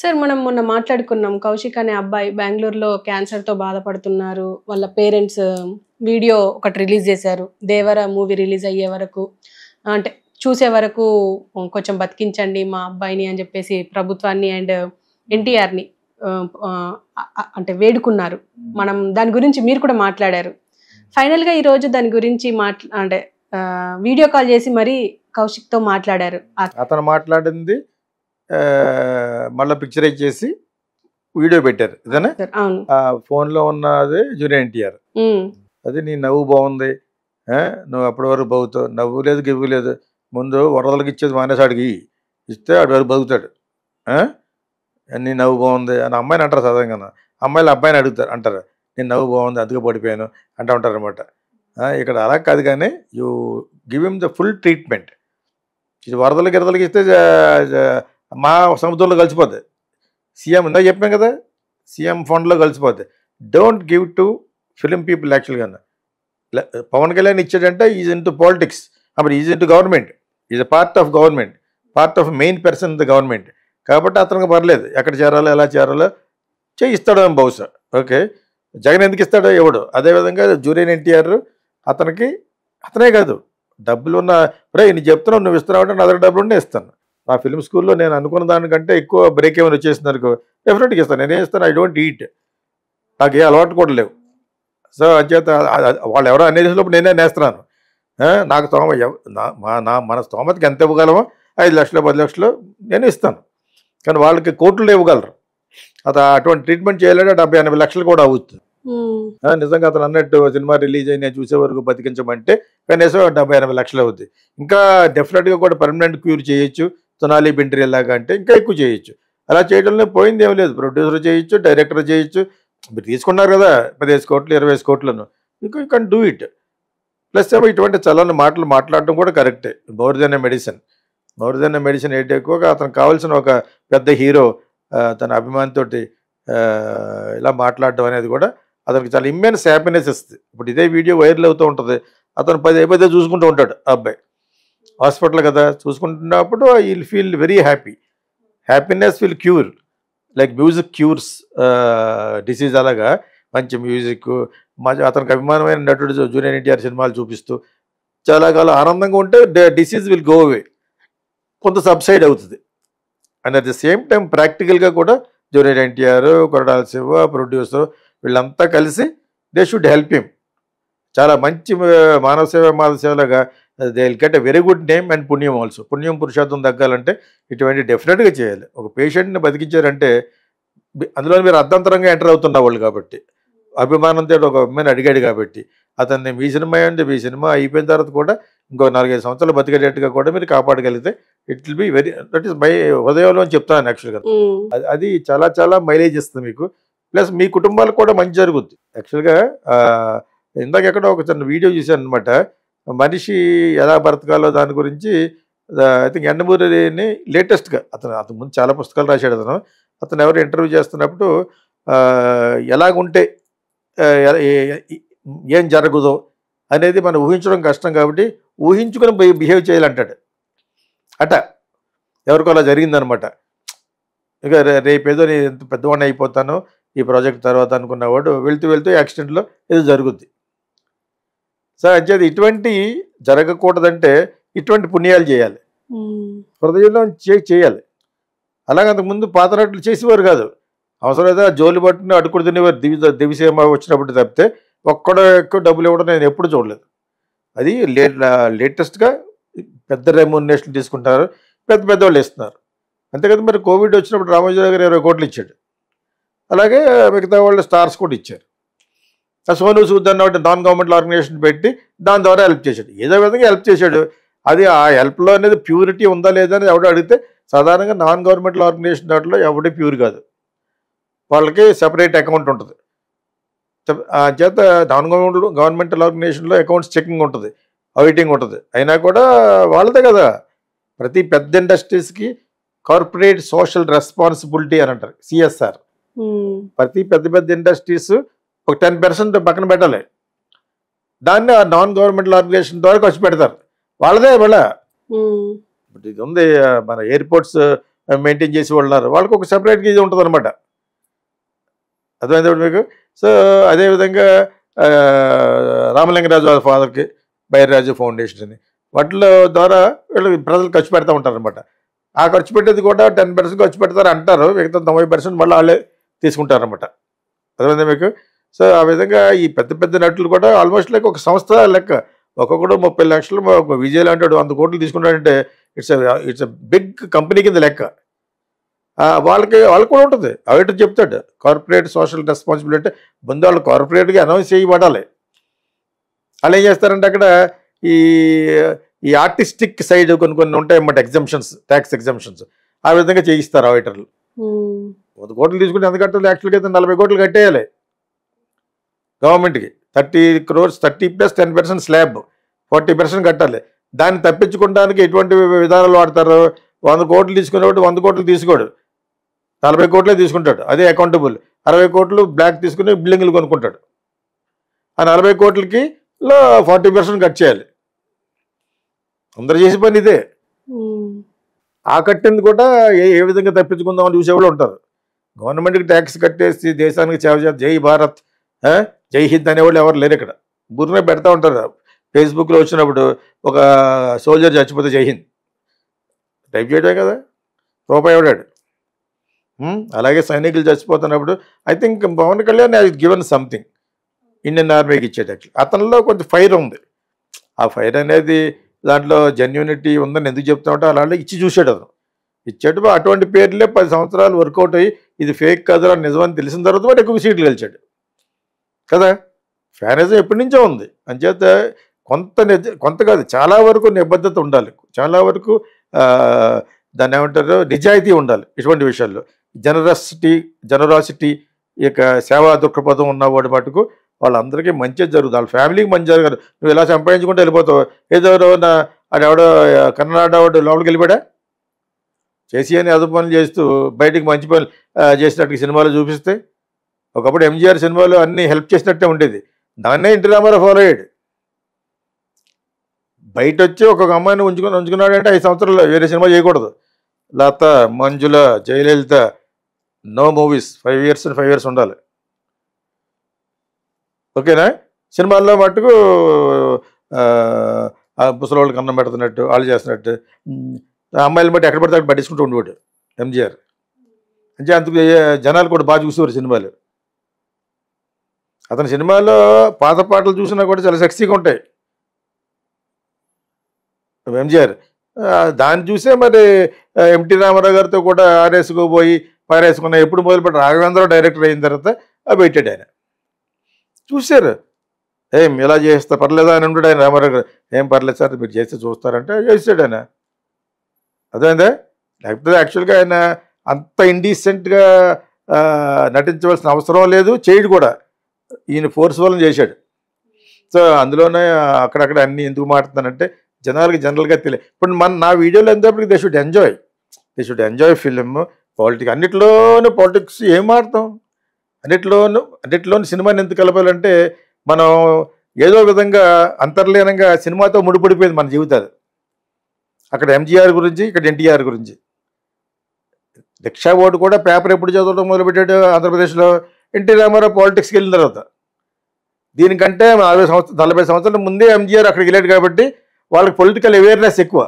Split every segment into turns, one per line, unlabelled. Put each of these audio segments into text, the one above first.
sir మనం మొన్న మాట్లాడుకున్నాం కౌశిక్ అనే అబ్బాయి బెంగళూరులో క్యాన్సర్తో బాధపడుతున్నారు వాళ్ళ పేరెంట్స్ వీడియో ఒకటి రిలీజ్ చేశారు దేవర మూవీ రిలీజ్ అయ్యే వరకు అంటే చూసే వరకు కొంచెం బతికించండి మా అబ్బాయిని అని చెప్పేసి ప్రభుత్వాన్ని అండ్ ఎన్టీఆర్ని అంటే వేడుకున్నారు మనం దాని గురించి మీరు కూడా మాట్లాడారు ఫైనల్గా ఈరోజు దాని గురించి మాట్లా అంటే వీడియో కాల్ చేసి మరీ కౌశిక్తో మాట్లాడారు అతను మాట్లాడింది మళ్ళీ పిక్చరైజ్ చేసి వీడియో పెట్టారు ఇదేనా ఫోన్లో ఉన్న అదే జూనియర్ ఎన్టీఆర్ అది నీ నవ్వు బాగుంది నువ్వు అప్పటి వరకు బాగుతావు నవ్వు లేదు గివ్వు లేదు ముందు వరదలకి ఇచ్చేది మానేసాడికి ఇస్తే ఆడు వరకు బతుకుతాడు నీ నవ్వు బాగుంది అని అమ్మాయిని అంటారు సాధారణంగా అమ్మాయిలు అబ్బాయిని అడుగుతారు అంటారు నేను నవ్వు బాగుంది అందుకే పడిపోయాను అంటూ ఉంటారు అనమాట ఇక్కడ అలా కాదు కానీ you give him the full treatment ఇది వరదలకి గిరదలకి ఇస్తే మా సముద్రంలో కలిసిపోతే సీఎం ఇందా చెప్పాం కదా సీఎం ఫండ్లో కలిసిపోతే don't give to film people యాక్చువల్గా పవన్ కళ్యాణ్ ఇచ్చాడంటే ఈజ్ ఇన్ టు పాలిటిక్స్ అప్పుడు is into government is a part of government part of main person the government కాబట్టి అతనికి పర్లేదు ఎక్కడ చేరాలో ఎలా చేరాలో చేయిస్తాడో బహుశా ఓకే జగన్ ఎందుకు ఇస్తాడో ఎవడు అదేవిధంగా జూనియర్ ఎన్టీఆర్ అతనికి అతనే కాదు డబ్బులు ఉన్న రే నేను చెప్తున్నావు నువ్వు ఇస్తున్నావు అంటే నా దగ్గర డబ్బులు ఉండే ఇస్తాను నా ఫిల్మ్ స్కూల్లో నేను అనుకున్న దానికంటే ఎక్కువ బ్రేక్ ఏమైనా వచ్చేసింది అనుకో డెఫినెట్గా ఇస్తాను నేనేం ఇస్తాను ఐ డోంట్ ఈట్ నాకు ఏ అలవాటు కూడా లేవు సో అంచేత వాళ్ళు ఎవరో లోపు నేనే నేస్తున్నాను నాకు స్తోమ మా నా మన స్తోమతకి ఎంత ఇవ్వగలమో ఐదు లక్షలు పది లక్షలు నేను ఇస్తాను కానీ వాళ్ళకి కోట్లు ఇవ్వగలరు అతను అటువంటి ట్రీట్మెంట్ చేయాలంటే డెబ్బై ఎనభై లక్షలు కూడా అవుతుంది నిజంగా అతను అన్నట్టు సినిమా రిలీజ్ నేను చూసే వరకు బతికించమంటే కనీసం డెబ్బై ఎనభై లక్షలు అవుద్ది ఇంకా డెఫినెట్గా కూడా పర్మనెంట్ క్యూర్ చేయొచ్చు సొనాలి బింట్రీ లాగా అంటే ఇంకా ఎక్కువ చేయొచ్చు అలా చేయడంలో పోయింది ఏం లేదు ప్రొడ్యూసర్ చేయొచ్చు డైరెక్టర్ చేయొచ్చు మీరు తీసుకున్నారు కదా పదిహేను కోట్లు ఇరవై ఐదు కోట్లను ఇంకా కెన్ డూ ఇట్ ప్లస్ ఏమో ఇటువంటి చల్లని మాటలు మాట్లాడడం కూడా కరెక్టే more than medicine more than medicine ఏంటి ఎక్కువగా అతను కావాల్సిన ఒక పెద్ద హీరో తన అభిమానితో ఇలా మాట్లాడడం అనేది కూడా అతనికి చాలా ఇమ్మెన్స్ హ్యాపీనెస్ ఇస్తుంది ఇప్పుడు ఇదే వీడియో వైరల్ అవుతూ ఉంటుంది అతను పదే పదే చూసుకుంటూ ఉంటాడు అబ్బాయి హాస్పిటల్ కదా చూసుకుంటున్నప్పుడు I will feel very happy happiness will cure like music cures disease అలాగా మంచి మ్యూజిక్ అతనికి అభిమానమైన నటుడు జూనియర్ ఎన్టీఆర్ సినిమాలు చూపిస్తూ చాలా కాలం ఆనందంగా ఉంటే డిసీజ్ విల్ గో అవే కొంత సబ్సైడ్ అవుతుంది and at the same time ప్రాక్టికల్గా కూడా junior NTR Koratala Siva producer వీళ్ళంతా కలిసి దే షుడ్ హెల్ప్ హిమ్ చాలా మంచి మానవ సేవ మానవ సేవలాగా they will get a very good name and పుణ్యం ఆల్సో పుణ్యం పురుషార్థం తగ్గాలంటే ఇటువంటి డెఫినెట్గా చేయాలి ఒక పేషెంట్ని బతికించారంటే అందులో మీరు అర్ధంతరంగా ఎంటర్ అవుతున్న వాళ్ళు కాబట్టి అభిమానంతో ఒక అమ్మాయిని అడిగాడు కాబట్టి అతన్ని మీ సినిమా అంటే మీ సినిమా అయిపోయిన తర్వాత కూడా ఇంకో నాలుగైదు సంవత్సరాలు బతికేటట్టుగా కూడా మీరు కాపాడగలిగితే it will be very that is my హృదయంలో అని చెప్తాను యాక్చువల్గా అది చాలా చాలా మైలేజ్ ఇస్తుంది మీకు ప్లస్ మీ కుటుంబాలకు కూడా మంచి జరుగుద్ది యాక్చువల్గా ఇందాక ఎక్కడ ఒక చిన్న వీడియో చూశాను అనమాట మనిషి ఎలా బ్రతకాలో దాని గురించి ఐ థింక్ ఎండమూరిని లేటెస్ట్గా అతను అతను ముందు చాలా పుస్తకాలు రాశాడు అతను అతను ఎవరు ఇంటర్వ్యూ చేస్తున్నప్పుడు ఎలాగుంటే ఏం జరగదో అనేది మనం ఊహించడం కష్టం కాబట్టి ఊహించుకొని బిహేవ్ చేయాలంటాడు అట ఎవరికో అలా జరిగిందనమాట ఇక రేపేదో నేను పెద్దవాడిని అయిపోతాను ఈ ప్రాజెక్ట్ తర్వాత అనుకున్నవాడు వెళ్తూ వెళ్తూ యాక్సిడెంట్లో ఏదో జరుగుద్ది సార్ అంచేది ఇటువంటి జరగకూడదంటే ఇటువంటి పుణ్యాలు చేయాలి హృదయంలో చేయాలి అలాగే అంతకుముందు పాతరాట్లు చేసేవారు కాదు లేదా జోలి పట్టుకుని అడుకుడు తినేవారు దివి దివిసేమ వచ్చినప్పుడు తప్పితే ఒక్కడ ఎక్కువ డబ్బులు ఇవ్వడం నేను ఎప్పుడు చూడలేదు అది లేటెస్ట్గా పెద్ద రెమ్యూనేషన్ తీసుకుంటారు పెద్ద పెద్దవాళ్ళు ఇస్తున్నారు అంతేకాదు మరి కోవిడ్ వచ్చినప్పుడు రామోజీరావు గారు ఇరవై కోట్లు ఇచ్చాడు అలాగే మిగతా వాళ్ళు స్టార్స్ కూడా ఇచ్చారు సోనూ సూద్ అన్న ఒకటి నాన్ గవర్నమెంట్ ఆర్గనైజేషన్ పెట్టి దాని ద్వారా హెల్ప్ చేశాడు ఏదో విధంగా హెల్ప్ చేశాడు అది ఆ హెల్ప్లో అనేది ప్యూరిటీ ఉందా లేదా అని ఎవడో అడిగితే సాధారణంగా నాన్ గవర్నమెంట్ ఆర్గనైజేషన్ దాంట్లో ఎవడే ప్యూర్ కాదు వాళ్ళకి సెపరేట్ అకౌంట్ ఉంటుంది చేత నాన్ గవర్నమెంట్ గవర్నమెంటల్ ఆర్గనైజేషన్లో అకౌంట్స్ చెకింగ్ ఉంటుంది ఆడిటింగ్ ఉంటుంది అయినా కూడా వాళ్ళదే కదా ప్రతి పెద్ద ఇండస్ట్రీస్కి కార్పొరేట్ సోషల్ రెస్పాన్సిబిలిటీ అని అంటారు సిఎస్ఆర్ ప్రతి పెద్ద పెద్ద ఇండస్ట్రీస్ ఒక టెన్ పర్సెంట్ పక్కన పెట్టాలి దాన్ని నాన్ గవర్నమెంటల్ ఆర్గనైజేషన్ ద్వారా ఖర్చు పెడతారు వాళ్ళదే వాళ్ళ ఇది ఉంది మన ఎయిర్పోర్ట్స్ మెయింటైన్ చేసి వాళ్ళున్నారు వాళ్ళకి ఒక సపరేట్గా ఇది ఉంటుంది అనమాట అర్థమైంది మీకు సో అదేవిధంగా రామలింగరాజు వాళ్ళ ఫాదర్కి బైరాజు ఫౌండేషన్ అని వాటిలో ద్వారా వీళ్ళు ప్రజలు ఖర్చు పెడతా ఉంటారు అనమాట ఆ ఖర్చు పెట్టేది కూడా టెన్ పర్సెంట్ ఖర్చు పెడతారు అంటారు మిగతా తొంభై పర్సెంట్ మళ్ళీ వాళ్ళే తీసుకుంటారు అనమాట అర్థమైంది మీకు సో ఆ విధంగా ఈ పెద్ద పెద్ద నటులు కూడా ఆల్మోస్ట్ లైక్ ఒక సంస్థ లెక్క ఒక్కొక్కడు ముప్పై లక్షలు ఒక లాంటి అంటాడు వంద కోట్లు తీసుకున్నాడంటే ఇట్స్ ఇట్స్ బిగ్ కంపెనీ కింద లెక్క వాళ్ళకి వాళ్ళకి కూడా ఉంటుంది అవిటర్ చెప్తాడు కార్పొరేట్ సోషల్ రెస్పాన్సిబిలిటీ ముందు వాళ్ళు కార్పొరేట్గా అనౌన్స్ చేయబడాలి వాళ్ళు ఏం చేస్తారంటే అక్కడ ఈ ఈ ఆర్టిస్టిక్ సైడ్ కొన్ని కొన్ని ఉంటాయన్నమాట ఎగ్జామ్షన్స్ ట్యాక్స్ ఎగ్జామ్షన్స్ ఆ విధంగా చేయిస్తారు ఆడిటర్లు వంద కోట్లు తీసుకుంటే ఎంత కట్టాలి యాక్చువల్గా అయితే నలభై కోట్లు కట్టేయాలి గవర్నమెంట్కి thirty crores thirty plus ten percent slab forty percent కట్టాలి దాన్ని తప్పించుకోవడానికి ఎటువంటి విధానాలు వాడతారు వంద కోట్లు తీసుకునేవాడు వంద కోట్లు తీసుకోడు నలభై కోట్లే తీసుకుంటాడు అదే అకౌంటబుల్ అరవై కోట్లు బ్లాక్ తీసుకుని బిల్డింగ్లు కొనుక్కుంటాడు ఆ నలభై కోట్లకి లో ఫార్టీ పర్సెంట్ కట్ చేయాలి అందరు చేసే పని ఇదే ఆ కట్టింది కూడా ఏ ఏ విధంగా తప్పించుకుందామని చూసేవాళ్ళు ఉంటారు గవర్నమెంట్కి ట్యాక్స్ కట్టేసి దేశానికి సేవ చేయ జై భారత్ జై హింద్ అనేవాళ్ళు ఎవరు లేరు ఇక్కడ గుర్ర పెడతా ఉంటారు ఫేస్బుక్లో వచ్చినప్పుడు ఒక సోల్జర్ చచ్చిపోతే జై హింద్ టైప్ చేయడమే కదా రూపాయి ఇవ్వడాడు అలాగే సైనికులు చచ్చిపోతున్నప్పుడు I think Pawan Kalyan I given something Indian ఆర్మీకి ఇచ్చేటట్లు అతనిలో కొంచెం ఫైర్ ఉంది ఆ ఫైర్ అనేది దాంట్లో జెన్యునిటీ ఉందని ఎందుకు ఉంటే అలా ఇచ్చి చూసాడు అతను ఇచ్చేటప్పుడు అటువంటి పేర్లే పది సంవత్సరాలు వర్కౌట్ అయ్యి ఇది ఫేక్ కాదురా నిజమని తెలిసిన తర్వాత కూడా ఎక్కువ సీట్లు గెలిచాడు కదా ఫ్యానిజం ఎప్పటి నుంచో ఉంది అంచేత కొంత నిజ కొంత కాదు చాలా వరకు నిబద్ధత ఉండాలి చాలా వరకు దాన్ని ఏమంటారు నిజాయితీ ఉండాలి ఇటువంటి విషయాల్లో జనరాసిటీ జనరాసిటీ ఇక సేవా దృక్పథం ఉన్నవాడి మటుకు వాళ్ళందరికీ మంచి జరుగుతుంది వాళ్ళ ఫ్యామిలీకి మంచి జరగదు నువ్వు ఇలా సంపాదించుకుంటే వెళ్ళిపోతావు ఏదో నా అది ఎవడో కన్నడ వాడు లోపలికి వెళ్ళిపోయా చేసి అని అదుపు పనులు చేస్తూ బయటికి మంచి పనులు చేసినట్టు సినిమాలు చూపిస్తే ఒకప్పుడు ఎంజీఆర్ సినిమాలో అన్ని హెల్ప్ చేసినట్టే ఉండేది దాన్నే ఇంటి రామారావు ఫాలో అయ్యాడు బయట వచ్చి ఒక్కొక్క అమ్మాయిని ఉంచుకుని ఉంచుకున్నాడు అంటే ఐదు సంవత్సరాలు వేరే సినిమా చేయకూడదు Lata Manjula Jayalalitha no movies five years five years ఉండాలి ఓకేనా సినిమాల్లో మట్టుకు ముసలి అన్నం పెడుతున్నట్టు వాళ్ళు చేస్తున్నట్టు అమ్మాయిలు బట్టి ఎక్కడ పడితే అక్కడ పట్టించుకుంటూ ఉండేవాడు ఎంజీఆర్ అంటే అందుకు జనాలు కూడా బాగా చూసేవారు సినిమాలు అతని సినిమాల్లో పాత పాటలు చూసినా కూడా చాలా సెక్సీగా ఉంటాయి ఎంజిఆర్ దాన్ని చూసే మరి ఎంటి రామారావు గారితో కూడా ఆరేసుకోబోయి పారేసుకున్న ఎప్పుడు మొదలుపెట్టి రాఘవేంద్ర డైరెక్టర్ అయిన తర్వాత అవి పెట్టాడు ఆయన చూశారు ఏం ఇలా చేస్తా పర్లేదా అని ఉండడు ఆయన రామారావు గారు ఏం పర్లేదు సార్ మీరు చేస్తే చూస్తారంటే చేసాడు ఆయన అదేందే లేకపోతే యాక్చువల్గా ఆయన అంత ఇండీసెంట్గా నటించవలసిన అవసరం లేదు చేయడు కూడా ఈయన ఫోర్స్ వల్ల చేశాడు సో అందులోనే అక్కడక్కడ అన్ని ఎందుకు మాట్లాడుతానంటే జనాలకి జనరల్గా తెలియదు ఇప్పుడు మన నా వీడియోలో ఎంతప్పటికి they should enjoy they should enjoy film politics అన్నిట్లోనూ పాలిటిక్స్ ఏం ఆడతాం అన్నిట్లోనూ అన్నిట్లోనూ సినిమాని ఎందుకు కలపాలంటే మనం ఏదో విధంగా అంతర్లీనంగా సినిమాతో ముడిపడిపోయింది మన జీవితాలు అక్కడ ఎంజీఆర్ గురించి ఇక్కడ ఎన్టీఆర్ గురించి రిక్షా ఓటు కూడా పేపర్ ఎప్పుడు చదవడం మొదలుపెట్టాడు ఆంధ్రప్రదేశ్లో ఎన్టీ రామారావు పాలిటిక్స్కి వెళ్ళిన తర్వాత దీనికంటే నలభై సంవత్సరం నలభై సంవత్సరాల ముందే ఎంజీఆర్ అక్కడికి వెళ్ళాడు కాబట్టి వాళ్ళకి పొలిటికల్ అవేర్నెస్ ఎక్కువ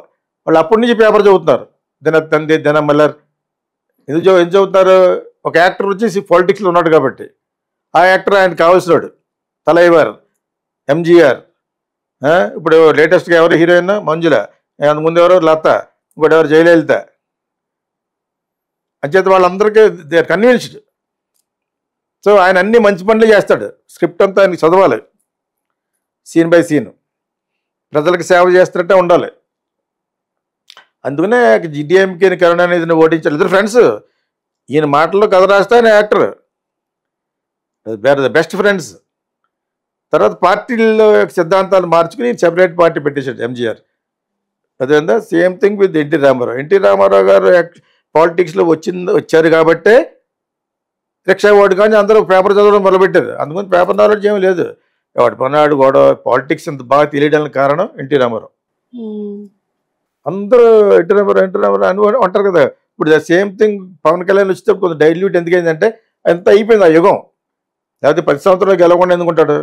వాళ్ళు అప్పటి నుంచి పేపర్ చదువుతున్నారు దిన తంది దిన మల్లర్ ఎందుకు ఏం చదువుతున్నారు ఒక యాక్టర్ వచ్చేసి పొలిటిక్స్లో ఉన్నాడు కాబట్టి ఆ యాక్టర్ ఆయన కావాల్సినాడు తలైవర్ ఎంజీఆర్ ఇప్పుడు లేటెస్ట్గా ఎవరు హీరోయిన్ మంజుల ముందు ఎవరు లత ఇంకోటి ఎవరు జయలలిత అంచేత వాళ్ళందరికీ దే ఆర్ కన్విన్స్డ్ సో ఆయన అన్ని మంచి పనులు చేస్తాడు స్క్రిప్ట్ అంతా ఆయనకి చదవాలి సీన్ బై సీన్ ప్రజలకు సేవ చేస్తున్నట్టే ఉండాలి అందుకనే జిడిఎంకే కరుణ అనేది ఓడించాలి ఇద్దరు ఫ్రెండ్స్ ఈయన మాటల్లో కథ రాస్తే ఆయన యాక్టర్ ద బెస్ట్ ఫ్రెండ్స్ తర్వాత పార్టీల్లో సిద్ధాంతాలు మార్చుకుని సెపరేట్ పార్టీ పెట్టేశాడు ఎంజీఆర్ అదేందా same thing with NT Rama Rao NT Rama Rao గారు పాలిటిక్స్లో వచ్చింది వచ్చారు కాబట్టే రిక్షా ఓటు కానీ అందరూ పేపర్ చదవడం మొదలుపెట్టారు అందుకని పేపర్ నాలెడ్జ్ ఏమీ లేదు ఎవరి పనాడు గొడవ పాలిటిక్స్ ఇంత బాగా తెలియడానికి కారణం ఎన్టీ రామారావు అందరూ ఎన్టీ రామారావు ఎన్టీ రామారావు అని అంటారు కదా ఇప్పుడు the same thing Pawan Kalyan వచ్చేటప్పుడు కొంచెం డైల్యూట్ ఎందుకైందంటే అంత అయిపోయింది ఆ యుగం లేకపోతే పది సంవత్సరాలు గెలవకుండా ఎందుకుంటాడు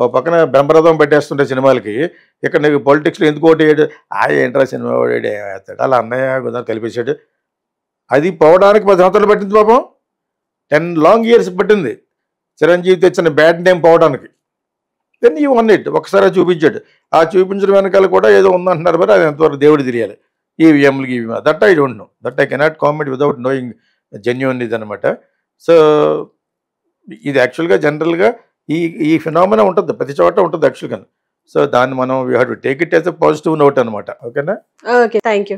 ఓ పక్కన బ్రహ్మరథం పెట్టేస్తుంటే సినిమాలకి ఇక్కడ నీకు పొలిటిక్స్లో ఎందుకు ఓటు వేయడు ఆ ఏంట్రా సినిమా ఓడాడు ఏమేస్తాడు అలా అన్నయ్య కొందరు కలిపేశాడు అది పోవడానికి పది సంవత్సరాలు పట్టింది పాపం టెన్ లాంగ్ ఇయర్స్ పట్టింది చిరంజీవి తెచ్చిన బ్యాడ్ నేమ్ పోవడానికి దెన్ ఈ వన్ ఇట్ ఒకసారి చూపించాడు ఆ చూపించడం వెనకాల కూడా ఏదో ఉందంటున్నారు మరి అది ఎంతవరకు దేవుడు తెలియాలి విఎంలకి EVM that I don't know that I cannot comment without knowing genuine ఇది అనమాట సో ఇది యాక్చువల్గా జనరల్గా ఈ ఈ ఫినామిన ఉంటుంది ప్రతి చోట ఉంటుంది యాక్చువల్గా సో దాన్ని మనం we have to take it as a positive note అనమాట ఓకేనా ఓకే థ్యాంక్